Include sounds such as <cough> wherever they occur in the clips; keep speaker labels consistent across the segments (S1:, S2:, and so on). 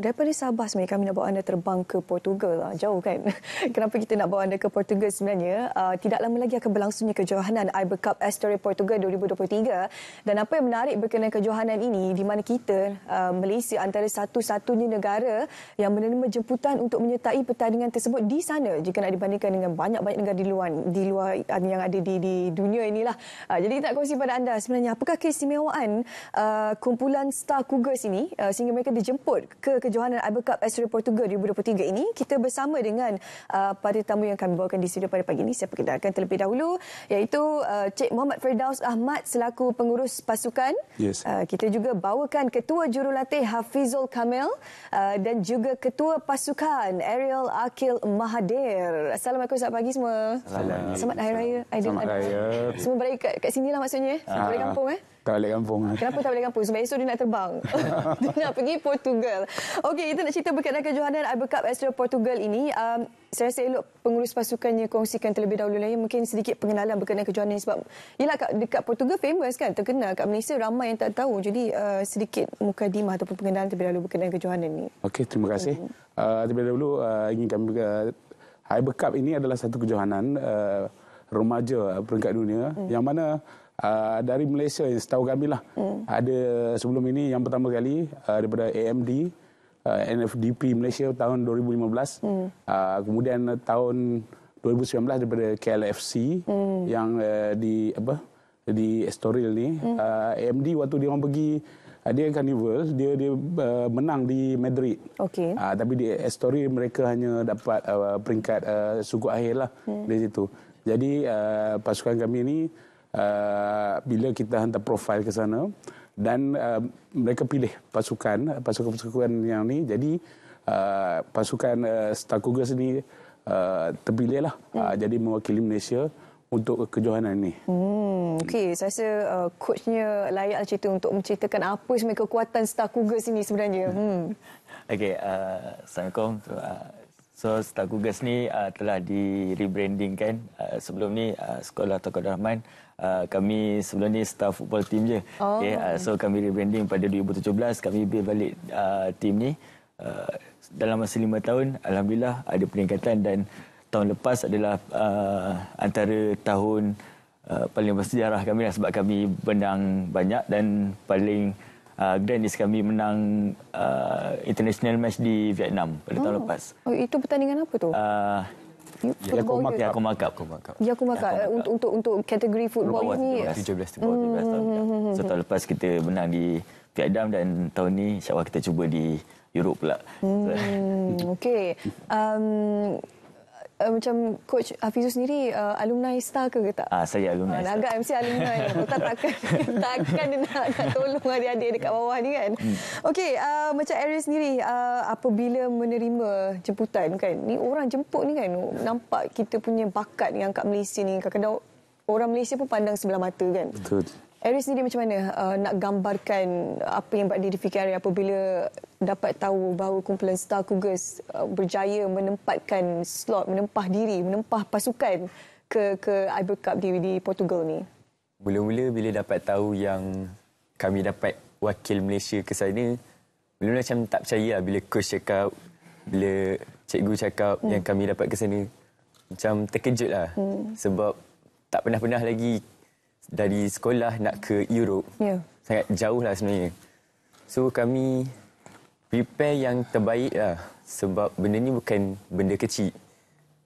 S1: daripada Sabah sebenarnya kami nak bawa anda terbang ke Portugal. Ah, jauh kan? <laughs> Kenapa kita nak bawa anda ke Portugal sebenarnya? Ah, tidak lama lagi akan berlangsungnya kejohanan Iber Cup Estoril Portugal 2023. Dan apa yang menarik berkenaan kejohanan ini di mana kita, uh, Malaysia antara satu-satunya negara yang menerima jemputan untuk menyertai pertandingan tersebut di sana jika nak dibandingkan dengan banyak-banyak negara di luar di luar yang ada di, di dunia inilah. Uh, jadi nak kongsi pada anda sebenarnya apakah keistimewaan kumpulan Star Cougars ini sehingga mereka dijemput ke, ke Johanan Iber Cup Astro Portugal 2023 ini, kita bersama dengan uh, para tamu yang kami bawakan di studio pada pagi ini. Saya perkenalkan terlebih dahulu, iaitu uh, Cik Muhammad Firdaus Ahmad selaku pengurus pasukan. Yes. Uh, kita juga bawakan Ketua Jurulatih Hafizul Kamil uh, dan juga Ketua Pasukan Ariel Akil Mahadir. Assalamualaikum, selamat pagi semua. Selamat. Selamat Hari Raya. Selamat Hari
S2: Raya. Semua
S1: balik kat, kat sini lah maksudnya. Selamat ah. Balik kampung eh
S2: tak balik kampung. <laughs> Kenapa
S1: tak balik kampung? Sebab esok dia nak terbang. <laughs> dia nak pergi Portugal. Okey, kita nak cerita berkaitan kejohanan Iber Cup Astro Portugal ini. Um, saya rasa elok pengurus pasukannya kongsikan terlebih dahulu lagi. Mungkin sedikit pengenalan berkenaan kejohanan ini. Sebab yelah dekat Portugal famous kan? Terkenal kat Malaysia ramai yang tak tahu. Jadi uh, sedikit muka dimah ataupun pengenalan terlebih dahulu berkenaan kejohanan
S2: ini. Okey, terima kasih. Hmm. Uh, terlebih dahulu uh, ingin kami uh, Iber Cup ini adalah satu kejohanan uh, remaja uh, peringkat dunia hmm. yang mana uh, dari Malaysia yang setahu kami lah. Hmm. Ada sebelum ini yang pertama kali uh, daripada AMD, uh, ah, NFDP Malaysia tahun 2015. Hmm. Uh, kemudian tahun 2019 daripada KLFC hmm. yang uh, di apa di Estoril ni hmm. uh, AMD waktu dia orang pergi uh, dia carnival dia dia uh, menang di Madrid. Okey. Uh, tapi di Estoril mereka hanya dapat uh, peringkat uh, suku akhir lah hmm. di situ. Jadi uh, pasukan kami ini uh, bila kita hantar profil ke sana dan uh, mereka pilih pasukan eh, pasukan-pasukan yang ni jadi uh, pasukan uh, Stakugas ni uh, terpilih lah hmm. uh, jadi mewakili Malaysia untuk kejohanan ini. Hmm,
S1: okay. Saya rasa uh, coachnya layak lah cerita untuk menceritakan apa sebenarnya kekuatan Star Cougars ini sebenarnya. Hmm.
S3: Okay, uh, Assalamualaikum. Uh, So Star Gugus ni uh, telah di rebranding kan. Uh, sebelum ni uh, Sekolah Tokoh Rahman uh, kami sebelum ni staff football team je. Oh. Okay, uh, so kami rebranding pada 2017 kami build balik uh, team ni. Uh, dalam masa lima tahun Alhamdulillah ada peningkatan dan tahun lepas adalah uh, antara tahun uh, paling bersejarah kami lah sebab kami benang banyak dan paling uh, grand is kami menang uh, international match di Vietnam pada oh. tahun lepas.
S1: Oh, itu pertandingan apa tu? Uh, Ya aku makap, ya aku makap, ya uh, aku makap. Untuk untuk untuk kategori football ini. 17, 17, tahun. Mm-hmm. So, hmm. tahun
S3: lepas kita menang di Vietnam dan tahun ni insyaAllah kita cuba di Europe pula.
S1: hmm <laughs> okay. Um, uh, macam coach Hafizu sendiri uh, alumni star ke ke tak? Ah saya alumni. Uh, agak MC alumni. <laughs> tak takkan <laughs> takkan dia nak, nak tolong adik-adik dekat bawah ni kan. Hmm. Okey, uh, macam Aries sendiri uh, apabila menerima jemputan kan. Ni orang jemput ni kan nampak kita punya bakat yang kat Malaysia ni kadang-kadang orang Malaysia pun pandang sebelah mata kan. Betul. Eris sendiri macam mana uh, nak gambarkan apa yang berada di fikiran apabila dapat tahu bahawa kumpulan Star Cougars uh, berjaya menempatkan slot, menempah diri, menempah pasukan ke ke Ibu Cup di, di Portugal ni?
S4: Mula-mula bila dapat tahu yang kami dapat wakil Malaysia ke sana, mula macam tak percaya lah bila coach cakap, bila cikgu cakap hmm. yang kami dapat ke sana. Macam terkejut lah hmm. sebab tak pernah-pernah lagi dari sekolah nak ke Europe. Yeah. Sangat jauh lah sebenarnya. So kami prepare yang terbaik lah sebab benda ni bukan benda kecil.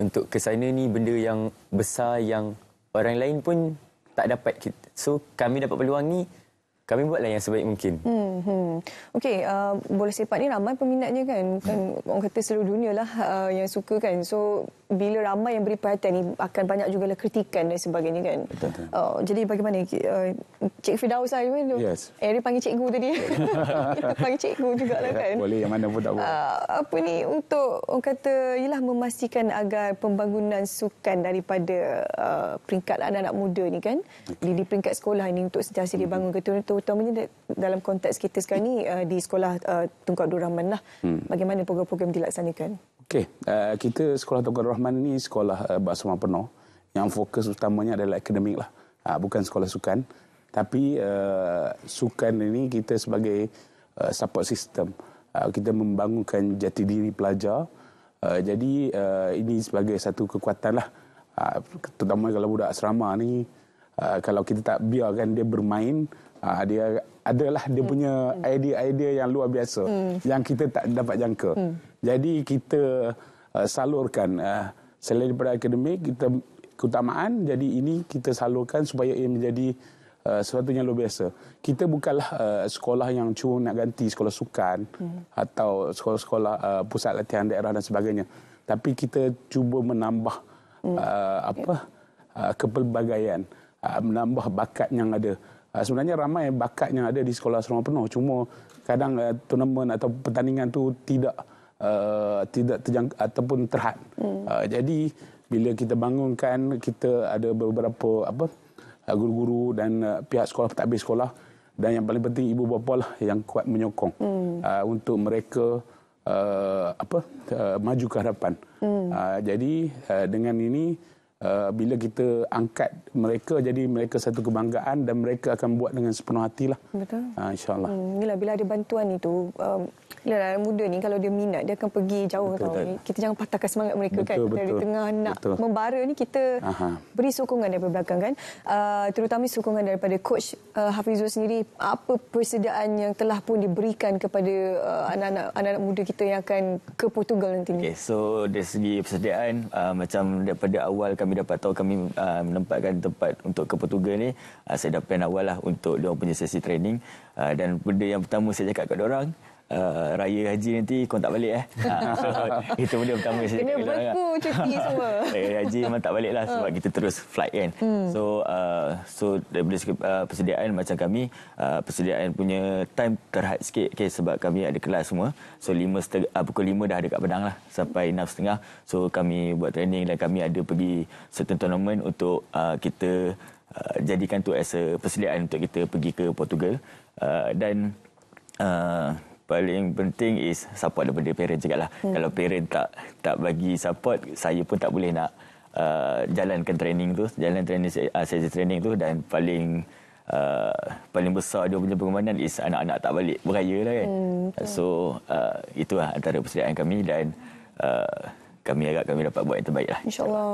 S4: Untuk ke sana ni benda yang besar yang orang lain pun tak dapat. So kami dapat peluang ni kami buatlah yang sebaik mungkin.
S1: Hmm, hmm. Okey, uh, bola sepak ni ramai peminatnya kan? Kan hmm. orang kata seluruh dunia lah uh, yang suka kan. So bila ramai yang beri perhatian ni akan banyak juga lah kritikan dan sebagainya kan. Betul. Uh, jadi bagaimana uh, Cik Fidaus lah kan? Yes. Eri eh, panggil cikgu tadi. Kita <laughs>
S2: panggil cikgu juga lah kan. Boleh yang mana pun tak boleh.
S1: Uh, apa ni untuk orang kata ialah memastikan agar pembangunan sukan daripada uh, peringkat anak-anak muda ni kan okay. di, di peringkat sekolah ni untuk sentiasa hmm. dibangun mm-hmm. ke tu terutamanya dalam konteks kita sekarang ni uh, di sekolah uh, Tunku Abdul Rahman lah. Hmm. Bagaimana program-program dilaksanakan?
S2: Okey, uh, kita sekolah Tunku Abdul Rahman ni sekolah uh, Basma Penuh yang fokus utamanya adalah akademik lah. Uh, bukan sekolah sukan. Tapi uh, sukan ini kita sebagai uh, support system. Uh, kita membangunkan jati diri pelajar. Uh, jadi uh, ini sebagai satu kekuatan lah. Uh, terutama kalau budak asrama ni, uh, kalau kita tak biarkan dia bermain, Ha, dia adalah dia hmm. punya idea-idea hmm. yang luar biasa hmm. yang kita tak dapat jangka. Hmm. Jadi kita uh, salurkan uh, selain daripada akademik kita keutamaan jadi ini kita salurkan supaya ia menjadi Uh, sesuatu yang luar biasa. Kita bukanlah uh, sekolah yang cuma nak ganti sekolah sukan hmm. atau sekolah-sekolah uh, pusat latihan daerah dan sebagainya. Tapi kita cuba menambah hmm. uh, apa uh, kepelbagaian, uh, menambah bakat yang ada uh, sebenarnya ramai bakat yang ada di sekolah serama penuh cuma kadang uh, tournament atau pertandingan tu tidak uh, tidak terjang ataupun terhad hmm. uh, jadi bila kita bangunkan kita ada beberapa apa ah, guru-guru dan uh, pihak sekolah pentadbir sekolah dan yang paling penting ibu bapa lah yang kuat menyokong hmm. uh, untuk mereka uh, apa uh, maju ke hadapan hmm. uh, jadi uh, dengan ini Eh, bila kita angkat mereka jadi mereka satu kebanggaan dan mereka akan buat dengan sepenuh hatilah. Betul. Uh, InsyaAllah.
S1: Hmm, inilah bila ada bantuan itu, um, Yalah, muda ni kalau dia minat dia akan pergi jauh betul, tau. Tak? Kita jangan patahkan semangat mereka betul, kan. Betul, dari tengah nak betul. membara ni kita Aha. beri sokongan dari belakang kan. Uh, terutama sokongan daripada coach uh, Hafizul sendiri apa persediaan yang telah pun diberikan kepada ah, anak-anak anak muda kita yang akan ke Portugal nanti ni. Okay,
S3: so dari segi persediaan uh, macam daripada awal kami dapat tahu kami uh, menempatkan tempat untuk ke Portugal ni uh, saya dah plan awal lah untuk dia punya sesi training uh, dan benda yang pertama saya cakap kat orang Eh, raya haji nanti kau tak balik eh. <laughs> Ha, itu benda pertama saya cakap. Kena beku cuti ha, semua. <laughs> raya haji memang tak balik lah ha. sebab kita terus flight kan. Hmm. So, uh, so daripada uh, persediaan macam kami, uh, persediaan punya time terhad sikit okay, sebab kami ada kelas semua. So lima seteg- uh, pukul 5 dah ada kat Padang lah sampai setengah. So kami buat training dan kami ada pergi certain tournament untuk uh, kita uh, jadikan tu as a persediaan untuk kita pergi ke Portugal. Uh, dan uh, paling penting is support daripada parent juga lah. Hmm. Kalau parent tak tak bagi support, saya pun tak boleh nak uh, jalankan training tu, jalan training uh, training tu dan paling uh, paling besar dia punya pengamanan is anak-anak tak balik beraya lah kan. Hmm. So uh, itulah antara persediaan kami dan uh, kami agak kami dapat buat yang terbaik lah.
S1: InsyaAllah.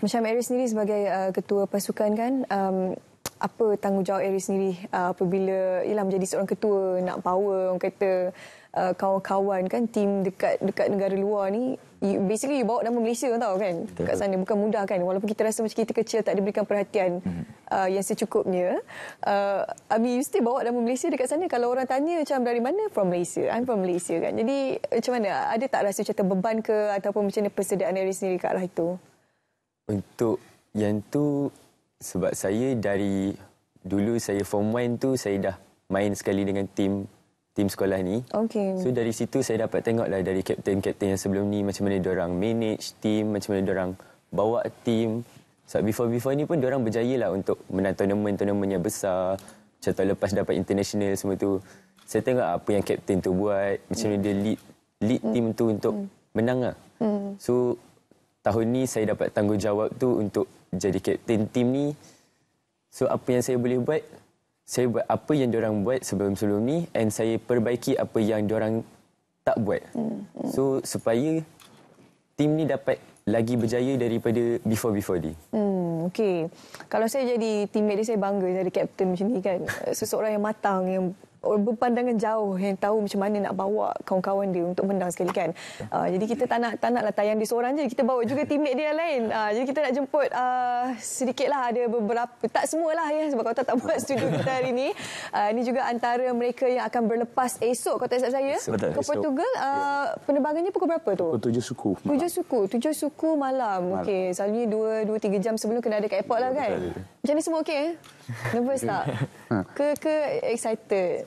S1: Macam Mary sendiri sebagai uh, ketua pasukan kan, um, apa tanggungjawab Aries sendiri uh, apabila ialah menjadi seorang ketua nak power orang kata uh, kawan-kawan kan tim dekat dekat negara luar ni you, basically you bawa nama Malaysia tau kan Betul. dekat sana bukan mudah kan walaupun kita rasa macam kita kecil tak diberikan perhatian hmm. uh, yang secukupnya uh, I mean you still bawa nama Malaysia dekat sana kalau orang tanya macam dari mana from Malaysia I'm from Malaysia kan jadi macam mana ada tak rasa macam terbeban ke ataupun macam mana persediaan Aries sendiri kat arah itu
S4: untuk yang tu sebab saya dari dulu saya form main tu saya dah main sekali dengan tim tim sekolah ni. Okay. So dari situ saya dapat tengok lah dari kapten-kapten yang sebelum ni macam mana orang manage tim, macam mana orang bawa tim. So before-before ni pun orang berjaya lah untuk menang tournament-tournament yang besar. Macam tahun lepas dapat international semua tu. Saya tengok apa yang kapten tu buat, macam mana dia lead, lead mm. tu untuk hmm. menang lah. Hmm. So tahun ni saya dapat tanggungjawab tu untuk jadi kapten tim ni. So apa yang saya boleh buat, saya buat apa yang diorang buat sebelum-sebelum ni and saya perbaiki apa yang diorang tak buat. Hmm, hmm. So supaya tim ni dapat lagi berjaya daripada before-before ni.
S1: Hmm, okay. Kalau saya jadi teammate dia, saya bangga jadi kapten macam ni kan. <laughs> Seseorang yang matang, yang Oh, berpandangan jauh yang tahu macam mana nak bawa kawan-kawan dia untuk menang sekali kan. Uh, jadi kita tak nak tak naklah tayang dia seorang je. Kita bawa juga teammate dia lain. Uh, jadi kita nak jemput uh, sedikitlah ada beberapa tak semualah ya sebab kau tak buat studio kita hari ini. Uh, ini juga antara mereka yang akan berlepas esok kau tahu saya ke Portugal uh, penerbangannya pukul berapa tu? Pukul
S2: tujuh suku. Malam. Tujuh
S1: suku, tujuh suku malam. malam. Okey, selalunya dua, dua, tiga jam sebelum kena ada kat airport lah ya, kan. Betul. Macam ni semua okey eh? Nervous tak? <laughs> Ha. Ke, ke excited?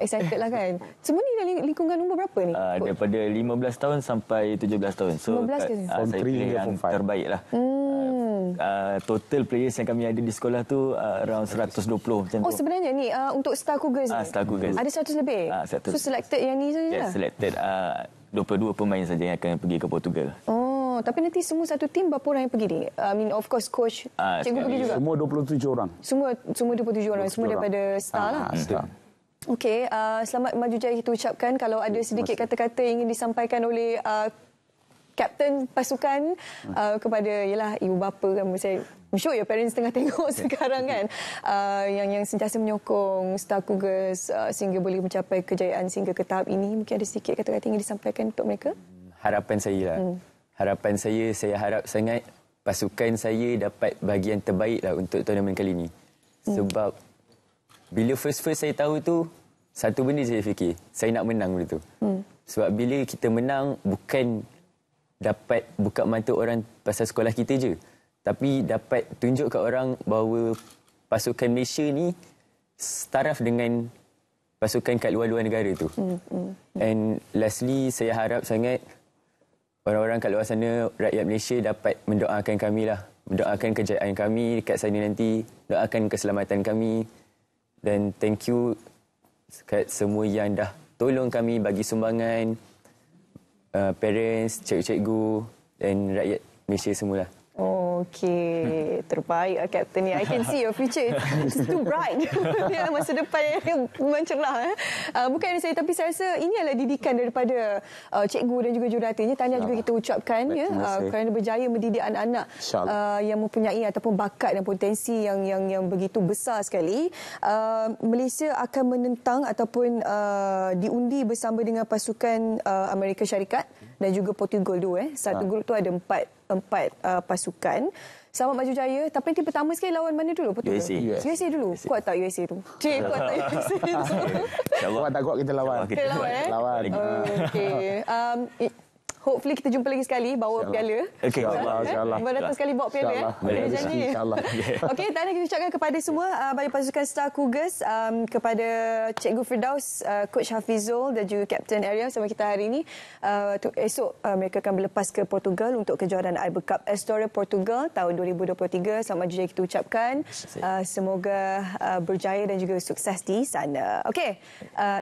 S1: Excited lah kan? Semua ni dalam lingkungan umur berapa ni? Uh,
S3: daripada 15 tahun sampai 17 tahun. So, 15 ke? Uh, form saya pilih yang form terbaik lah.
S1: Hmm.
S3: Uh, total players yang kami ada di sekolah tu uh, around 120 macam tu. Oh
S1: sebenarnya ni uh, untuk star cougars ni? star cougars. Ada 100 lebih? Uh, 100. So selected yang ni sahaja? Yes, lah?
S3: selected. Uh, 22 pemain saja yang akan pergi ke Portugal.
S1: Oh semua tapi nanti semua satu tim berapa orang yang pergi ni I mean of course coach uh, cikgu pergi juga semua
S2: 27 orang semua
S1: semua 27 orang semua orang. daripada star uh, ah, lah ah, star Okey, uh, selamat maju jaya kita ucapkan. Kalau ada sedikit kata-kata ingin disampaikan oleh uh, kapten pasukan uh, kepada ialah ibu bapa kan saya I'm sure your parents tengah tengok <laughs> sekarang kan uh, yang yang sentiasa menyokong Star Cougars uh, sehingga boleh mencapai kejayaan sehingga ke tahap ini mungkin ada sedikit kata-kata ingin disampaikan untuk mereka hmm,
S4: harapan saya lah hmm harapan saya saya harap sangat pasukan saya dapat bagian terbaik lah untuk tournament kali ni hmm. sebab bila first first saya tahu tu satu benda saya fikir saya nak menang benda tu hmm. sebab bila kita menang bukan dapat buka mata orang pasal sekolah kita je tapi dapat tunjuk ke orang bahawa pasukan Malaysia ni setaraf dengan pasukan kat luar-luar negara tu. hmm, hmm. hmm. And lastly saya harap sangat orang-orang kat luar sana, rakyat Malaysia dapat mendoakan kami lah. Mendoakan kejayaan kami dekat sana nanti. Doakan keselamatan kami. Dan thank you kat semua yang dah tolong kami bagi sumbangan. Uh, parents, cikgu-cikgu dan rakyat Malaysia semula.
S1: Hmm. Okay, terbaik lah Captain ni. I can see your future. It's <laughs> too bright. <laughs> Masa depan yang mencerah. Eh. Uh, bukan saya, tapi saya rasa ini adalah didikan daripada uh, cikgu dan juga juratinya. Tahniah Syah. juga kita ucapkan ya, uh, kerana berjaya mendidik anak-anak uh, yang mempunyai ataupun bakat dan potensi yang yang yang begitu besar sekali. Uh, Malaysia akan menentang ataupun uh, diundi bersama dengan pasukan uh, Amerika Syarikat dan juga Portugal dua. eh. Satu ha. Ah. grup tu ada empat empat uh, pasukan. sama maju jaya. Tapi nanti pertama sekali lawan mana dulu? Portugal. USA. USA, USA dulu. USA. Kuat tak USA tu? <laughs> Cik, kuat tak USA tu?
S2: <laughs> kuat tak kuat kita lawan. Kita lawan eh.
S1: <laughs> Um, Hopefully kita jumpa lagi sekali bawa Syallah. piala. Okey, insya-Allah. Eh, bawa datang sekali bawa piala ya. Boleh janji. insya <laughs> Okey, tadi kita ucapkan kepada semua uh, bagi pasukan Star Cougars um, kepada Cikgu Firdaus, uh, Coach Hafizul dan juga Captain Arya sama kita hari ini. Uh, esok uh, mereka akan berlepas ke Portugal untuk kejohanan Iber Cup Estoril Portugal tahun 2023. Sama juga kita ucapkan. Uh, semoga uh, berjaya dan juga sukses di sana. Okey. Uh,